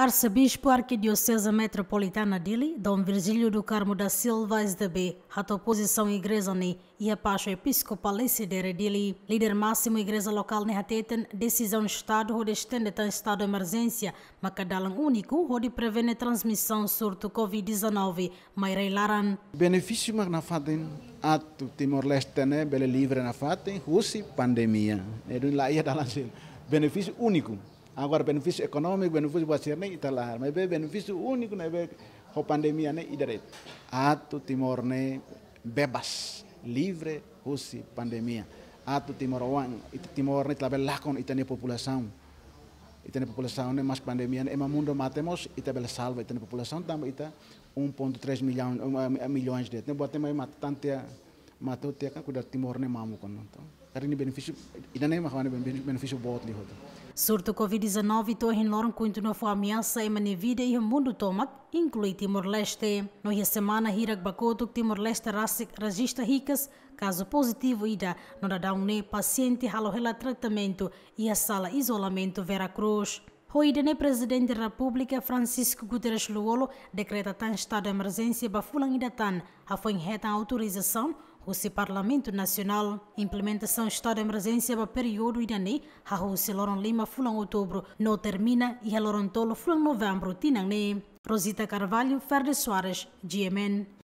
Arcebispo Arquidiocesa Metropolitana Dili, Dom Virgílio do Carmo da Silva SDB, hat oposição igreja ni e a paixão episcopal Sidere Dili, líder máximo igreja local ne decisão Estado onde estende o estado de emergência, macadalan único onde prevene transmissão surto Covid-19, Mairei Laran. Benefício na faden ato Timor-Leste, né, bele livre na faden, Rússia, pandemia. Era lá ia dar benefício único. Agora, benefício econômico, benefício bacia, nem italar, mas é benefício único, né? Com pandemia, né? Idaret. Ato Timor, né? Bebas, livre, usi, pandemia. Ato Timor, wang, ito Timor, né? Tlabel lakon, itani população. Itani população, né? Mas pandemia, né? o mundo matemos, itabel salva, itani população, tamo, ita 1.3 milhões, milhões de, né? Bote, mas matantia, matou, tia, kan, cuidar Timor, né? Mamu, kan, então. Karena ini benefício, ini é memang benefício buat lihat. Surto Covid-19 torre Loron continua a ameaça em Manivida e mundo tomac, inclui Timor-Leste. Noia semana, Hirak Bakoto, Timor-Leste registra ricas, caso positivo ida, no Dadaune, paciente halohela tratamento e a sala isolamento Veracruz. Hoidene Presidente da República Francisco Guterres Luolo decreta tan estado de emergência bafulang idatan, a foi reta autorização Husi Parlamento Nacional implementação estado de emergência para período idani A husi loron lima fulan outubro não termina e a loron tolo fulan novembro tinang Rosita Carvalho, Ferdi Soares, GMN.